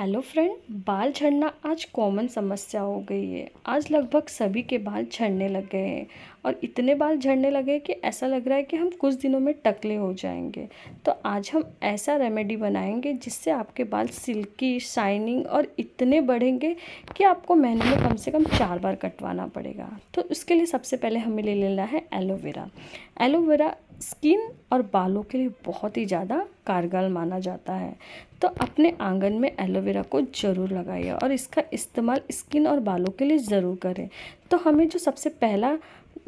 hello friend बाल झड़ना आज कॉमन समस्या हो गई है आज लगभग सभी के बाल झड़ने लग गए हैं और इतने बाल झड़ने लगे कि ऐसा लग रहा है कि हम कुछ दिनों में टकले हो जाएंगे तो आज हम ऐसा रेमेडी बनाएंगे जिससे आपके बाल सिल्की शाइनिंग और इतने बढ़ेंगे कि आपको महीने में कम से कम चार बार कटवाना पड़ेगा तो उसके लिए सबसे पहले हमें ले लेना है एलोवेरा एलोवेरा स्किन और बालों के लिए बहुत ही ज़्यादा कारगर माना जाता है तो अपने आंगन में एलोवेरा को ज़रूर लगाइए और इसका इस्तेमाल स्किन और बालों के लिए ज़रूर करें तो हमें जो सबसे पहला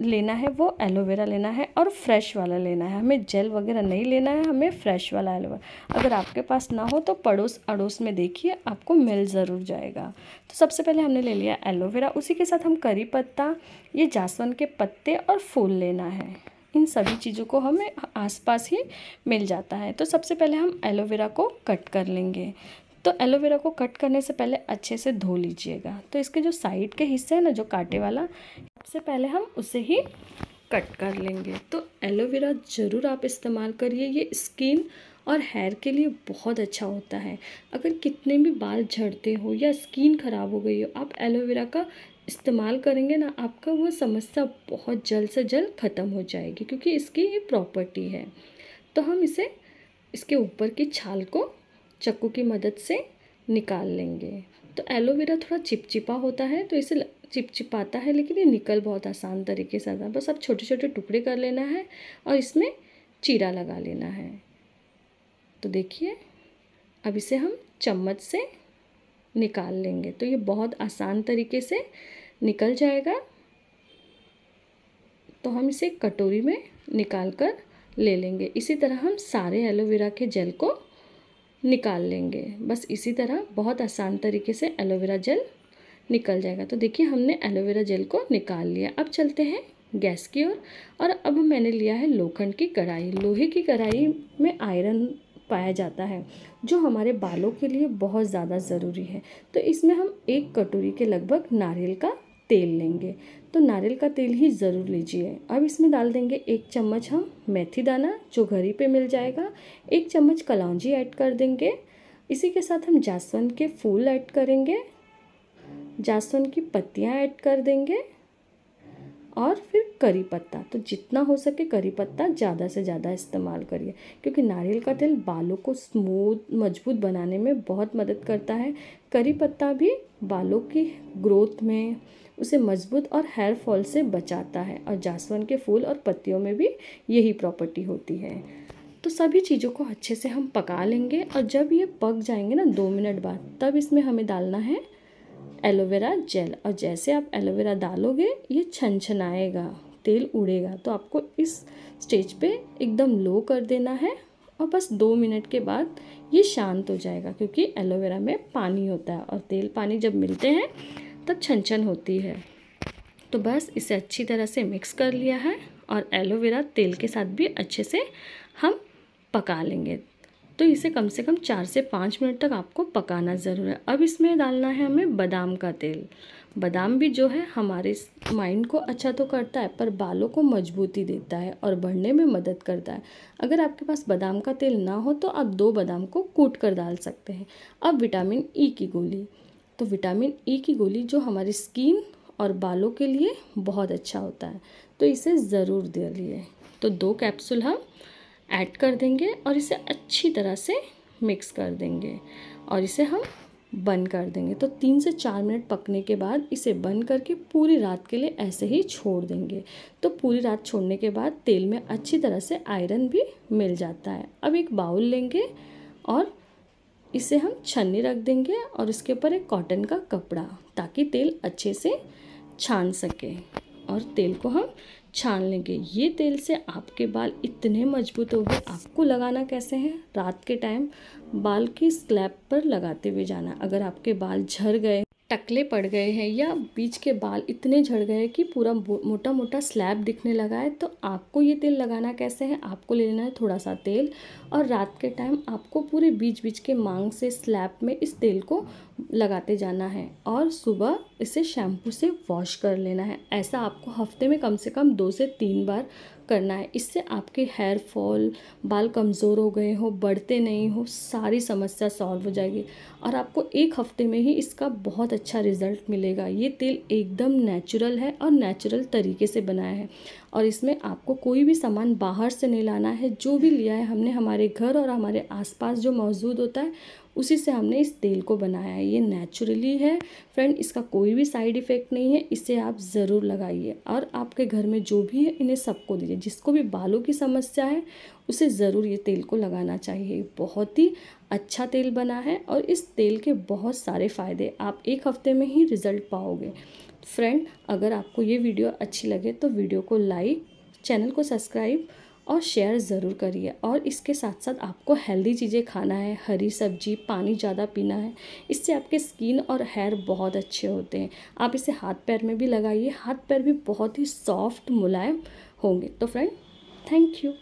लेना है वो एलोवेरा लेना है और फ्रेश वाला लेना है हमें जेल वगैरह नहीं लेना है हमें फ्रेश वाला एलोवेरा अगर आपके पास ना हो तो पड़ोस अड़ोस में देखिए आपको मिल ज़रूर जाएगा तो सबसे पहले हमने ले लिया एलोवेरा उसी के साथ हम करी पत्ता ये जासवन के पत्ते और फूल लेना है इन सभी चीज़ों को हमें आसपास ही मिल जाता है तो सबसे पहले हम एलोवेरा को कट कर लेंगे तो एलोवेरा को कट करने से पहले अच्छे से धो लीजिएगा तो इसके जो साइड के हिस्से हैं ना जो कांटे वाला सबसे पहले हम उसे ही कट कर लेंगे तो एलोवेरा ज़रूर आप इस्तेमाल करिए ये स्किन और हेयर के लिए बहुत अच्छा होता है अगर कितने भी बाल झड़ते हो या स्किन ख़राब हो गई हो आप एलोवेरा का इस्तेमाल करेंगे ना आपका वो समस्या बहुत जल्द से जल्द ख़त्म हो जाएगी क्योंकि इसकी ये प्रॉपर्टी है तो हम इसे इसके ऊपर की छाल को चक्कू की मदद से निकाल लेंगे तो एलोवेरा थोड़ा चिपचिपा होता है तो इसे चिपचिपाता है लेकिन ये निकल बहुत आसान तरीके से आता है बस आप छोटे छोटे टुकड़े कर लेना है और इसमें चीरा लगा लेना है तो देखिए अब इसे हम चम्मच से निकाल लेंगे तो ये बहुत आसान तरीके से निकल जाएगा तो हम इसे कटोरी में निकाल कर ले लेंगे इसी तरह हम सारे एलोवेरा के जेल को निकाल लेंगे बस इसी तरह बहुत आसान तरीके से एलोवेरा जेल निकल जाएगा तो देखिए हमने एलोवेरा जेल को निकाल लिया अब चलते हैं गैस की ओर और, और अब मैंने लिया है लोखंड की कढ़ाई लोहे की कढ़ाई में आयरन पाया जाता है जो हमारे बालों के लिए बहुत ज़्यादा ज़रूरी है तो इसमें हम एक कटोरी के लगभग नारियल का तेल लेंगे तो नारियल का तेल ही ज़रूर लीजिए अब इसमें डाल देंगे एक चम्मच हम मेथी दाना जो घर ही पर मिल जाएगा एक चम्मच कलौजी ऐड कर देंगे इसी के साथ हम जासवन के फूल ऐड करेंगे जासवन की पत्तियाँ ऐड कर देंगे और फिर करी पत्ता तो जितना हो सके करी पत्ता ज़्यादा से ज़्यादा इस्तेमाल करिए क्योंकि नारियल का तेल बालों को स्मूथ मजबूत बनाने में बहुत मदद करता है करी पत्ता भी बालों की ग्रोथ में उसे मजबूत और हेयर फॉल से बचाता है और जासवन के फूल और पत्तियों में भी यही प्रॉपर्टी होती है तो सभी चीज़ों को अच्छे से हम पका लेंगे और जब ये पक जाएंगे ना दो मिनट बाद तब इसमें हमें डालना है एलोवेरा जेल और जैसे आप एलोवेरा डालोगे ये छनछनाएगा तेल उड़ेगा तो आपको इस स्टेज पे एकदम लो कर देना है और बस दो मिनट के बाद ये शांत हो जाएगा क्योंकि एलोवेरा में पानी होता है और तेल पानी जब मिलते हैं तब छनछन होती है तो बस इसे अच्छी तरह से मिक्स कर लिया है और एलोवेरा तेल के साथ भी अच्छे से हम पका लेंगे तो इसे कम से कम चार से पाँच मिनट तक आपको पकाना ज़रूर है अब इसमें डालना है हमें बादाम का तेल बादाम भी जो है हमारे माइंड को अच्छा तो करता है पर बालों को मजबूती देता है और बढ़ने में मदद करता है अगर आपके पास बादाम का तेल ना हो तो आप दो बादाम को कूट कर डाल सकते हैं अब विटामिन ई e की गोली तो विटामिन ई e की गोली जो हमारी स्किन और बालों के लिए बहुत अच्छा होता है तो इसे ज़रूर दे लिए तो दो कैप्सूल हम ऐड कर देंगे और इसे अच्छी तरह से मिक्स कर देंगे और इसे हम बंद कर देंगे तो तीन से चार मिनट पकने के बाद इसे बंद करके पूरी रात के लिए ऐसे ही छोड़ देंगे तो पूरी रात छोड़ने के बाद तेल में अच्छी तरह से आयरन भी मिल जाता है अब एक बाउल लेंगे और इसे हम छन्नी रख देंगे और इसके ऊपर एक कॉटन का कपड़ा ताकि तेल अच्छे से छान सके और तेल को हम छान लेंगे ये तेल से आपके बाल इतने मजबूत होंगे आपको लगाना कैसे है रात के टाइम बाल की स्लैब पर लगाते हुए जाना अगर आपके बाल झड़ गए टकले पड़ गए हैं या बीच के बाल इतने झड़ गए कि पूरा मोटा मोटा स्लैब दिखने लगा है तो आपको ये तेल लगाना कैसे है आपको ले लेना है थोड़ा सा तेल और रात के टाइम आपको पूरे बीच बीच के मांग से स्लैब में इस तेल को लगाते जाना है और सुबह इसे शैम्पू से वॉश कर लेना है ऐसा आपको हफ्ते में कम से कम दो से तीन बार करना है इससे आपके हेयर फॉल बाल कमज़ोर हो गए हो बढ़ते नहीं हो सारी समस्या सॉल्व हो जाएगी और आपको एक हफ्ते में ही इसका बहुत अच्छा रिज़ल्ट मिलेगा ये तेल एकदम नेचुरल है और नेचुरल तरीके से बनाया है और इसमें आपको कोई भी सामान बाहर से नहीं लाना है जो भी लिया है हमने हमारे घर और हमारे आसपास जो मौजूद होता है उसी से हमने इस तेल को बनाया है ये नेचुरली है फ्रेंड इसका कोई भी साइड इफ़ेक्ट नहीं है इसे आप ज़रूर लगाइए और आपके घर में जो भी है इन्हें सबको दीजिए जिसको भी बालों की समस्या है उसे ज़रूर ये तेल को लगाना चाहिए बहुत ही अच्छा तेल बना है और इस तेल के बहुत सारे फ़ायदे आप एक हफ्ते में ही रिज़ल्ट पाओगे फ्रेंड अगर आपको ये वीडियो अच्छी लगे तो वीडियो को लाइक चैनल को सब्सक्राइब और शेयर ज़रूर करिए और इसके साथ साथ आपको हेल्दी चीज़ें खाना है हरी सब्जी पानी ज़्यादा पीना है इससे आपके स्किन और हेयर बहुत अच्छे होते हैं आप इसे हाथ पैर में भी लगाइए हाथ पैर भी बहुत ही सॉफ्ट मुलायम होंगे तो फ्रेंड थैंक यू